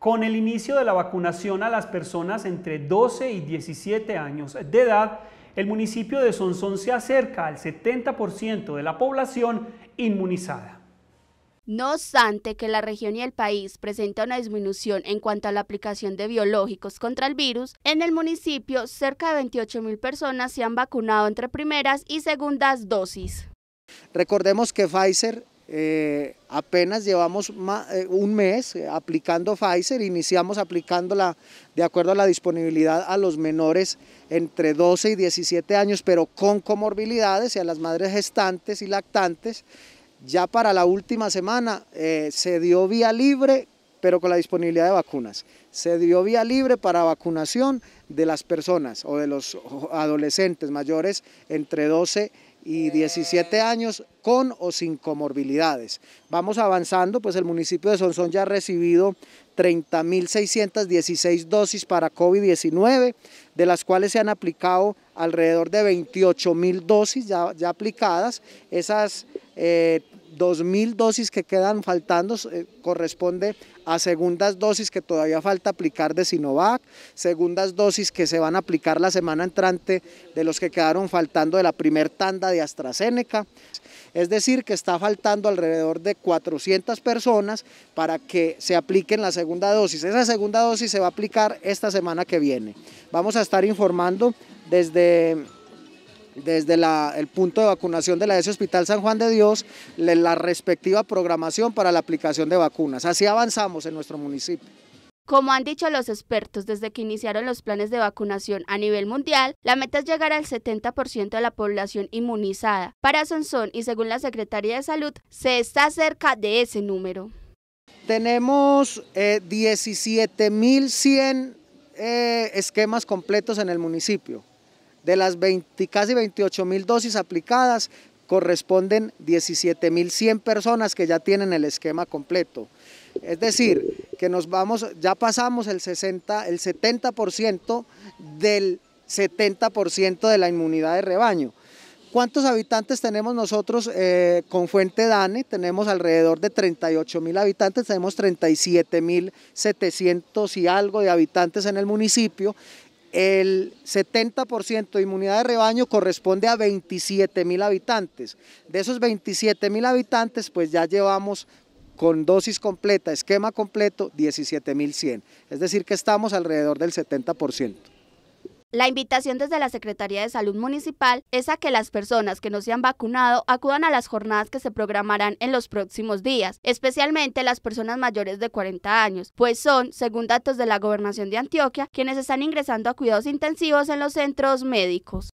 con el inicio de la vacunación a las personas entre 12 y 17 años de edad, el municipio de Sonson se acerca al 70% de la población inmunizada. No obstante que la región y el país presenta una disminución en cuanto a la aplicación de biológicos contra el virus, en el municipio cerca de 28 mil personas se han vacunado entre primeras y segundas dosis. Recordemos que Pfizer eh, apenas llevamos eh, un mes eh, aplicando Pfizer, iniciamos aplicándola de acuerdo a la disponibilidad a los menores entre 12 y 17 años, pero con comorbilidades y a las madres gestantes y lactantes. Ya para la última semana se dio vía libre pero con la disponibilidad de vacunas. Se dio vía libre para vacunación de las personas o de los adolescentes mayores entre 12 y 17 años con o sin comorbilidades. Vamos avanzando, pues el municipio de Sonsón ya ha recibido 30.616 dosis para COVID-19, de las cuales se han aplicado alrededor de 28.000 dosis ya, aplicadas. Esas eh, 2.000 dosis que quedan faltando eh, corresponde a segundas dosis que todavía falta aplicar de Sinovac, segundas dosis que se van a aplicar la semana entrante de los que quedaron faltando de la primer tanda de AstraZeneca. Es decir, que está faltando alrededor de 400 personas para que se apliquen la segunda dosis. Esa segunda dosis se va a aplicar esta semana que viene. Vamos a estar informando desde desde el punto de vacunación de la ESE Hospital San Juan de Dios la respectiva programación para la aplicación de vacunas. Así avanzamos en nuestro municipio. Como han dicho los expertos desde que iniciaron los planes de vacunación a nivel mundial, la meta es llegar al 70% de la población inmunizada. Para Sonsón y según la Secretaría de Salud, se está cerca de ese número. Tenemos 17.100 eh, eh, esquemas completos en el municipio. De las casi 28 mil dosis aplicadas, corresponden 17 mil 100 personas que ya tienen el esquema completo. Es decir, que nos vamos, ya pasamos el 60, el 70% del 70% de la inmunidad de rebaño. ¿Cuántos habitantes tenemos nosotros eh, con Fuente Dane? Tenemos alrededor de 38 mil habitantes, tenemos 37 mil 700 y algo de habitantes en el municipio el 70% de inmunidad de rebaño corresponde a 27.000 mil habitantes. De esos 27.000 mil habitantes, pues ya llevamos con dosis completa, esquema completo, 17.100. Es decir, que estamos alrededor del 70%. La invitación desde la Secretaría de Salud Municipal es a que las personas que no se han vacunado acudan a las jornadas que se programarán en los próximos días, especialmente las personas mayores de 40 años, pues son, según datos de la Gobernación de Antioquia, quienes están ingresando a cuidados intensivos en los centros médicos.